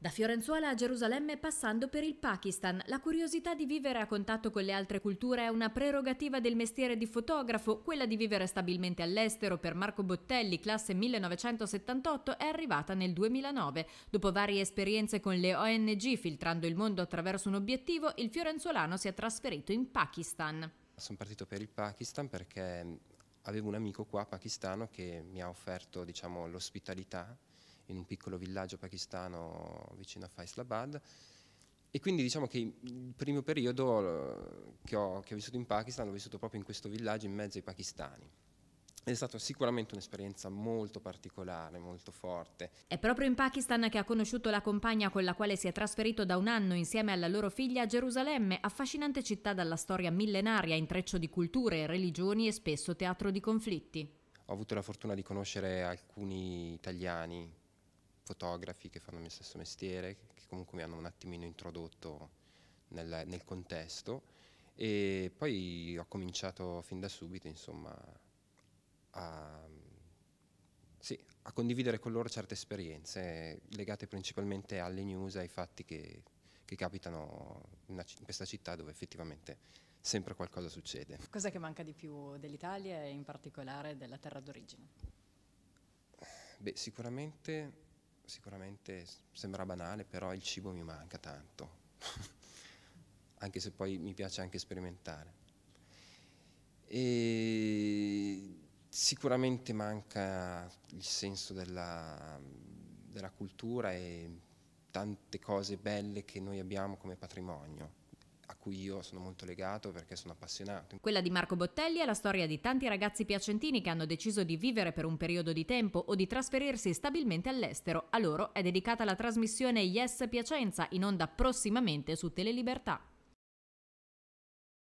Da Fiorenzuola a Gerusalemme passando per il Pakistan, la curiosità di vivere a contatto con le altre culture è una prerogativa del mestiere di fotografo, quella di vivere stabilmente all'estero per Marco Bottelli, classe 1978, è arrivata nel 2009. Dopo varie esperienze con le ONG filtrando il mondo attraverso un obiettivo, il fiorenzuolano si è trasferito in Pakistan. Sono partito per il Pakistan perché avevo un amico qua pakistano che mi ha offerto diciamo, l'ospitalità in un piccolo villaggio pakistano vicino a Faisalabad. E quindi diciamo che il primo periodo eh, che ho, che ho vissuto in Pakistan l'ho vissuto proprio in questo villaggio in mezzo ai pakistani. è stata sicuramente un'esperienza molto particolare, molto forte. È proprio in Pakistan che ha conosciuto la compagna con la quale si è trasferito da un anno insieme alla loro figlia a Gerusalemme, affascinante città dalla storia millenaria, intreccio di culture, religioni e spesso teatro di conflitti. Ho avuto la fortuna di conoscere alcuni italiani fotografi che fanno il mio stesso mestiere, che comunque mi hanno un attimino introdotto nel, nel contesto e poi ho cominciato fin da subito insomma a, sì, a condividere con loro certe esperienze legate principalmente alle news, ai fatti che, che capitano in, in questa città dove effettivamente sempre qualcosa succede. Cosa che manca di più dell'Italia e in particolare della terra d'origine? Beh, sicuramente sicuramente sembra banale, però il cibo mi manca tanto, anche se poi mi piace anche sperimentare. E sicuramente manca il senso della, della cultura e tante cose belle che noi abbiamo come patrimonio a cui io sono molto legato perché sono appassionato. Quella di Marco Bottelli è la storia di tanti ragazzi piacentini che hanno deciso di vivere per un periodo di tempo o di trasferirsi stabilmente all'estero. A loro è dedicata la trasmissione Yes Piacenza in onda prossimamente su Telelibertà.